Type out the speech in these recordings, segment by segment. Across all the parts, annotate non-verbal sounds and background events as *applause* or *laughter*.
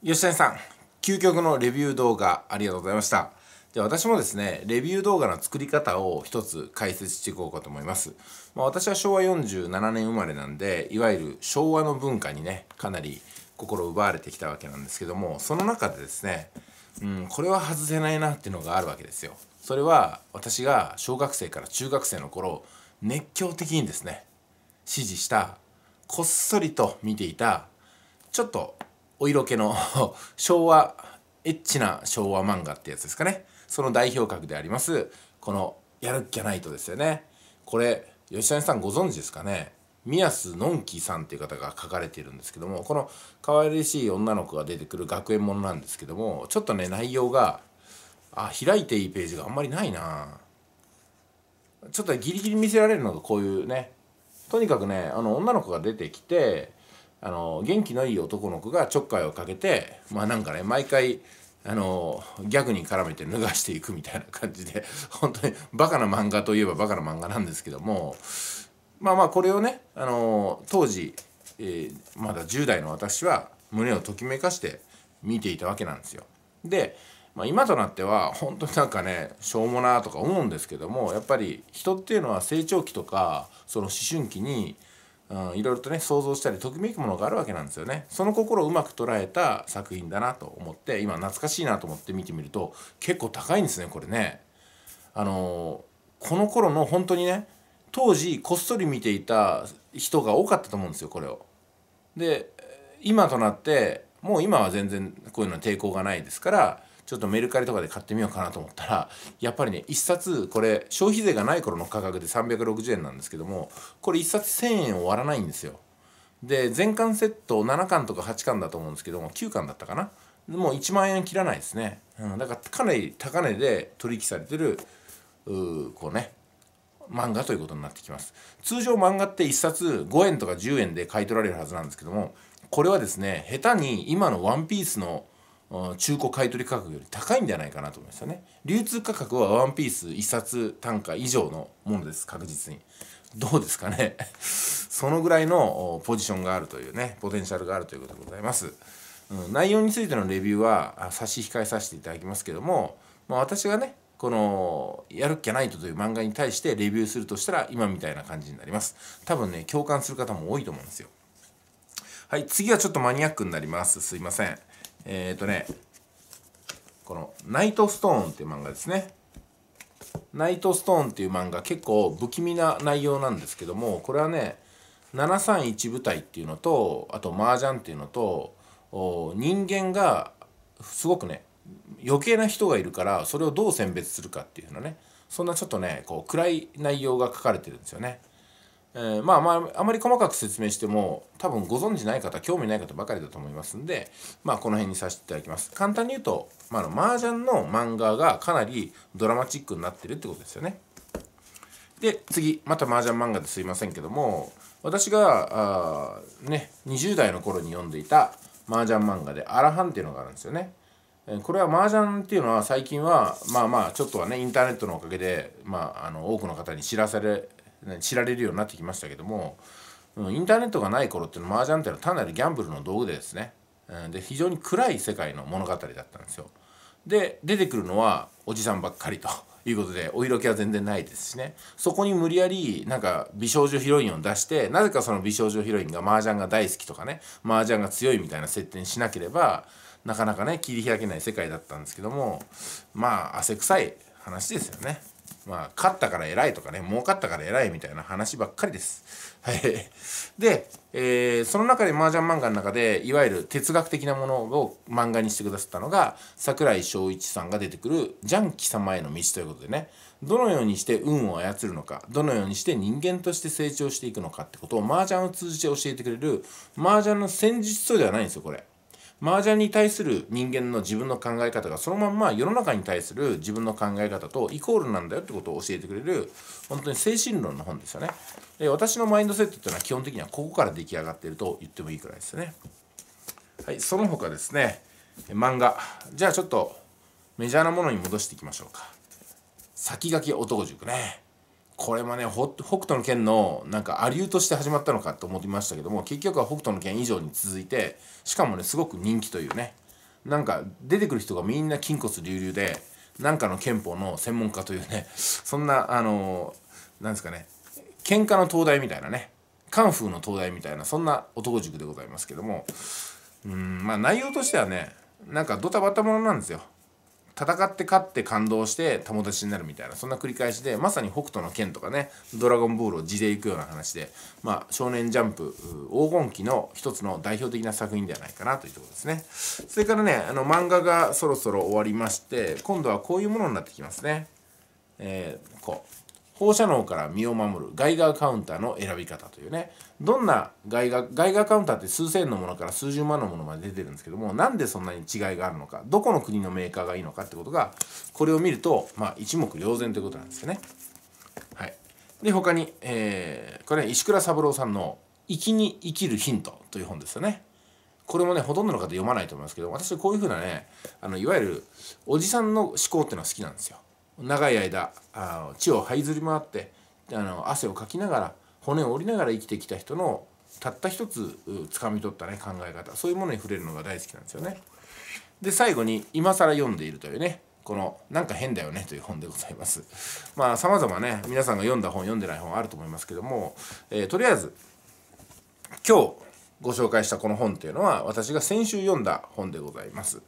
吉谷さん究極のレビュー動画ありがとうございましたで私もですねレビュー動画の作り方を一つ解説していこうかと思います、まあ、私は昭和47年生まれなんでいわゆる昭和の文化にねかなり心奪われてきたわけなんですけどもその中でですね、うん、これは外せないなっていうのがあるわけですよそれは私が小学生から中学生の頃熱狂的にですね支持したこっそりと見ていたちょっとお色気の *laughs* 昭和エッチな昭和漫画ってやつですかねその代表格でありますこの「やるっきゃないと」ですよねこれ吉谷さんご存知ですかね宮須のんきさんっていう方が書かれているんですけどもこの可愛らしい女の子が出てくる学園ものなんですけどもちょっとね内容があ開いていいページがあんまりないなちょっとギリギリ見せられるのがこういうねとにかくねあの女の子が出てきてあの元気のいい男の子がちょっかいをかけてまあなんかね毎回あのギャグに絡めて脱がしていくみたいな感じで本当にバカな漫画といえばバカな漫画なんですけどもまあまあこれをねあの当時、えー、まだ10代の私は胸をときめかして見ていたわけなんですよ。で、まあ、今となっては本当になんかねしょうもなとか思うんですけどもやっぱり人っていうのは成長期とかその思春期にうん、いろいろとね想像したりときめくものがあるわけなんですよねその心をうまく捉えた作品だなと思って今懐かしいなと思って見てみると結構高いんですねこれねあのー、この頃の本当にね当時こっそり見ていた人が多かったと思うんですよこれをで今となってもう今は全然こういうのは抵抗がないですからちょっとメルカリとかで買ってみようかなと思ったらやっぱりね1冊これ消費税がない頃の価格で360円なんですけどもこれ1冊1,000円を割らないんですよ。で全巻セット7巻とか8巻だと思うんですけども9巻だったかなもう1万円切らないですね、うん、だからかなり高値で取引されてるうこうね漫画ということになってきます通常漫画って1冊5円とか10円で買い取られるはずなんですけどもこれはですね下手に今の「ワンピースの中古買取価格より高いんじゃないかなと思いましたね流通価格はワンピース1冊単価以上のものです確実にどうですかねそのぐらいのポジションがあるというねポテンシャルがあるということでございます、うん、内容についてのレビューは差し控えさせていただきますけども、まあ、私がねこの「やるっきゃないと」という漫画に対してレビューするとしたら今みたいな感じになります多分ね共感する方も多いと思うんですよはい次はちょっとマニアックになりますすいませんえっ、ー、とね、この、ナイトストーンっていう漫画ですね。ナイトストーンっていう漫画、結構不気味な内容なんですけども、これはね、731部隊っていうのと、あと麻雀っていうのと、人間がすごくね、余計な人がいるからそれをどう選別するかっていうのねそんなちょっとねこう暗い内容が書かれてるんですよね。えー、まあまああまり細かく説明しても多分ご存じない方興味ない方ばかりだと思いますんでまあこの辺にさせていただきます簡単に言うと、まあ、ジ麻雀の漫画がかなりドラマチックになってるってことですよねで次また麻雀漫画ですいませんけども私があね20代の頃に読んでいた麻雀漫画で「アラハン」っていうのがあるんですよねこれは麻雀っていうのは最近はまあまあちょっとはねインターネットのおかげで、まあ、あの多くの方に知らされ知られるようになってきましたけども、うん、インターネットがない頃っていうのは麻雀っていうのは単なるギャンブルの道具でですね、うん、で非常に暗い世界の物語だったんですよ。で出てくるのはおじさんばっかりということでお色気は全然ないですしねそこに無理やりなんか美少女ヒロインを出してなぜかその美少女ヒロインが麻雀が大好きとかね麻雀が強いみたいな設定にしなければなかなかね切り開けない世界だったんですけどもまあ汗臭い話ですよね。まあ、勝ったから偉いとかね、儲かったから偉いみたいな話ばっかりです。はい。で、えー、その中で麻雀漫画の中で、いわゆる哲学的なものを漫画にしてくださったのが、桜井翔一さんが出てくる、ジャン貴様への道ということでね、どのようにして運を操るのか、どのようにして人間として成長していくのかってことを麻雀を通じて教えてくれる、麻雀の戦術書ではないんですよ、これ。麻雀に対する人間の自分の考え方がそのまんま世の中に対する自分の考え方とイコールなんだよってことを教えてくれる本当に精神論の本ですよねで私のマインドセットっていうのは基本的にはここから出来上がっていると言ってもいいくらいですよねはいその他ですね漫画じゃあちょっとメジャーなものに戻していきましょうか先駆け男塾ねこれもね北斗の拳のなんかアリューとして始まったのかと思いましたけども結局は北斗の拳以上に続いてしかもねすごく人気というねなんか出てくる人がみんな筋骨隆々でなんかの憲法の専門家というねそんなあのー、なんですかね喧嘩の灯台みたいなねカンフーの灯台みたいなそんな男塾でございますけどもうんまあ内容としてはねなんかドタバタものなんですよ戦って勝って感動して友達になるみたいなそんな繰り返しでまさに北斗の拳とかね「ドラゴンボール」を地でいくような話で、まあ、少年ジャンプ黄金期の一つの代表的な作品ではないかなというところですねそれからねあの漫画がそろそろ終わりまして今度はこういうものになってきますねえー、こう放射能から身を守るガイガーカウンターの選び方というねどんなガイガーガイガーカウンターって数千のものから数十万のものまで出てるんですけどもなんでそんなに違いがあるのかどこの国のメーカーがいいのかってことがこれを見ると、まあ、一目瞭然ということなんですよね。はい、で他に、えー、これは石倉三郎さんの「生きに生きるヒント」という本ですよね。これもねほとんどの方読まないと思いますけど私こういうふうなねあのいわゆるおじさんの思考っていうのは好きなんですよ。長い間あの地を這いずり回ってあの汗をかきながら骨を折りながら生きてきた人のたった一つ掴み取ったね考え方そういうものに触れるのが大好きなんですよね。で最後に今更読んでいるというねこの「なんか変だよね」という本でございます。まあさまざまね皆さんが読んだ本読んでない本あると思いますけども、えー、とりあえず今日ご紹介したこの本っていうのは私が先週読んだ本でございます。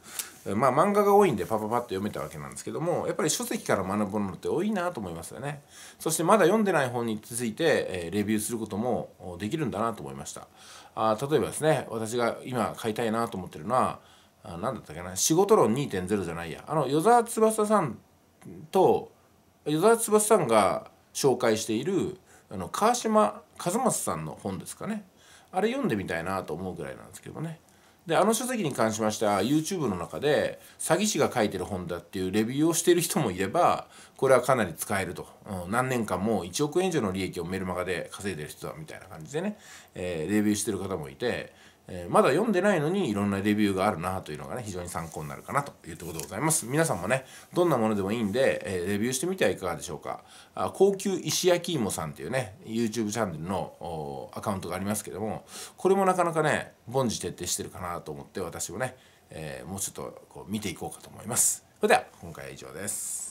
まあ漫画が多いんでパパパッと読めたわけなんですけどもやっぱり書籍から学ぶものって多いなと思いますよね。そしてまだ読んでない本について、えレビューすることもできるんだなと思いました。あ例えばですね私が今買いたいなと思ってるのは何だったっけな「仕事論2.0」じゃないやあの与沢翼さんと与沢翼さんが紹介しているあの川島和正さんの本ですかね。あれ読んでみたいなと思うぐらいなんですけどねであの書籍に関しましては YouTube の中で詐欺師が書いてる本だっていうレビューをしている人もいればこれはかなり使えると、うん、何年間も1億円以上の利益をメルマガで稼いでる人だみたいな感じでね、えー、レビューしてる方もいてえー、まだ読んでないのにいろんなレビューがあるなというのがね非常に参考になるかなというところでございます皆さんもねどんなものでもいいんで、えー、レビューしてみてはいかがでしょうかあ高級石焼き芋さんっていうね YouTube チャンネルのアカウントがありますけどもこれもなかなかね凡事徹底してるかなと思って私もね、えー、もうちょっとこう見ていこうかと思いますそれでは今回は以上です